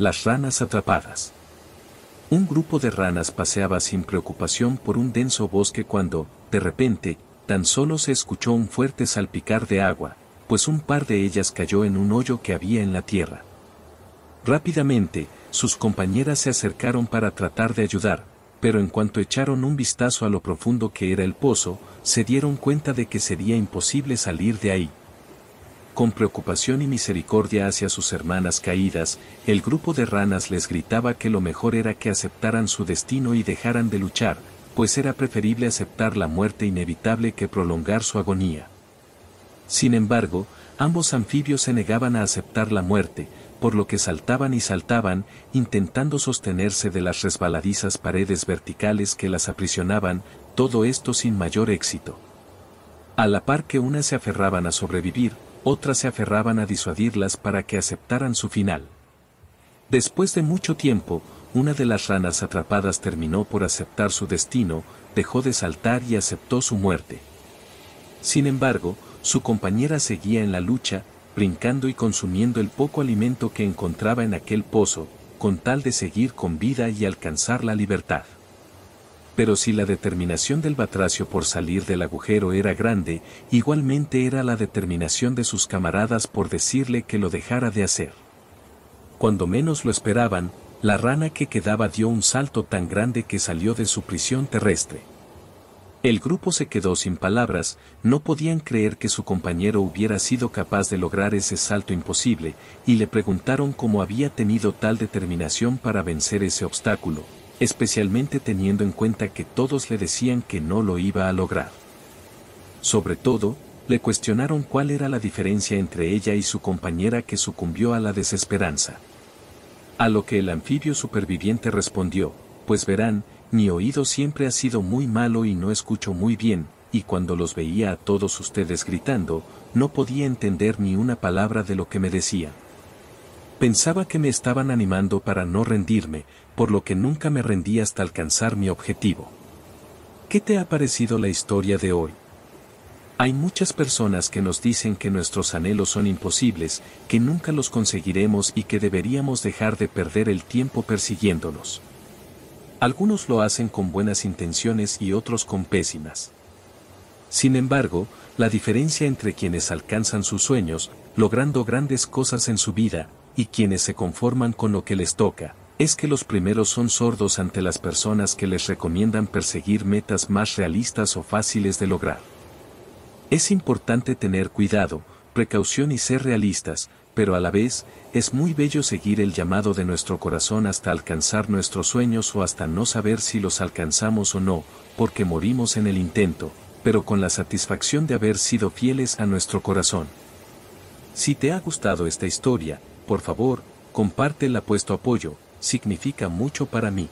Las ranas atrapadas. Un grupo de ranas paseaba sin preocupación por un denso bosque cuando, de repente, tan solo se escuchó un fuerte salpicar de agua, pues un par de ellas cayó en un hoyo que había en la tierra. Rápidamente, sus compañeras se acercaron para tratar de ayudar, pero en cuanto echaron un vistazo a lo profundo que era el pozo, se dieron cuenta de que sería imposible salir de ahí, con preocupación y misericordia hacia sus hermanas caídas, el grupo de ranas les gritaba que lo mejor era que aceptaran su destino y dejaran de luchar, pues era preferible aceptar la muerte inevitable que prolongar su agonía. Sin embargo, ambos anfibios se negaban a aceptar la muerte, por lo que saltaban y saltaban, intentando sostenerse de las resbaladizas paredes verticales que las aprisionaban, todo esto sin mayor éxito. A la par que unas se aferraban a sobrevivir, otras se aferraban a disuadirlas para que aceptaran su final. Después de mucho tiempo, una de las ranas atrapadas terminó por aceptar su destino, dejó de saltar y aceptó su muerte. Sin embargo, su compañera seguía en la lucha, brincando y consumiendo el poco alimento que encontraba en aquel pozo, con tal de seguir con vida y alcanzar la libertad pero si la determinación del batracio por salir del agujero era grande, igualmente era la determinación de sus camaradas por decirle que lo dejara de hacer. Cuando menos lo esperaban, la rana que quedaba dio un salto tan grande que salió de su prisión terrestre. El grupo se quedó sin palabras, no podían creer que su compañero hubiera sido capaz de lograr ese salto imposible, y le preguntaron cómo había tenido tal determinación para vencer ese obstáculo, especialmente teniendo en cuenta que todos le decían que no lo iba a lograr. Sobre todo, le cuestionaron cuál era la diferencia entre ella y su compañera que sucumbió a la desesperanza. A lo que el anfibio superviviente respondió, pues verán, mi oído siempre ha sido muy malo y no escucho muy bien, y cuando los veía a todos ustedes gritando, no podía entender ni una palabra de lo que me decían. Pensaba que me estaban animando para no rendirme, por lo que nunca me rendí hasta alcanzar mi objetivo. ¿Qué te ha parecido la historia de hoy? Hay muchas personas que nos dicen que nuestros anhelos son imposibles, que nunca los conseguiremos y que deberíamos dejar de perder el tiempo persiguiéndolos. Algunos lo hacen con buenas intenciones y otros con pésimas. Sin embargo, la diferencia entre quienes alcanzan sus sueños, logrando grandes cosas en su vida, y quienes se conforman con lo que les toca, es que los primeros son sordos ante las personas que les recomiendan perseguir metas más realistas o fáciles de lograr. Es importante tener cuidado, precaución y ser realistas, pero a la vez, es muy bello seguir el llamado de nuestro corazón hasta alcanzar nuestros sueños o hasta no saber si los alcanzamos o no, porque morimos en el intento, pero con la satisfacción de haber sido fieles a nuestro corazón. Si te ha gustado esta historia, por favor, comparte el apuesto apoyo, significa mucho para mí.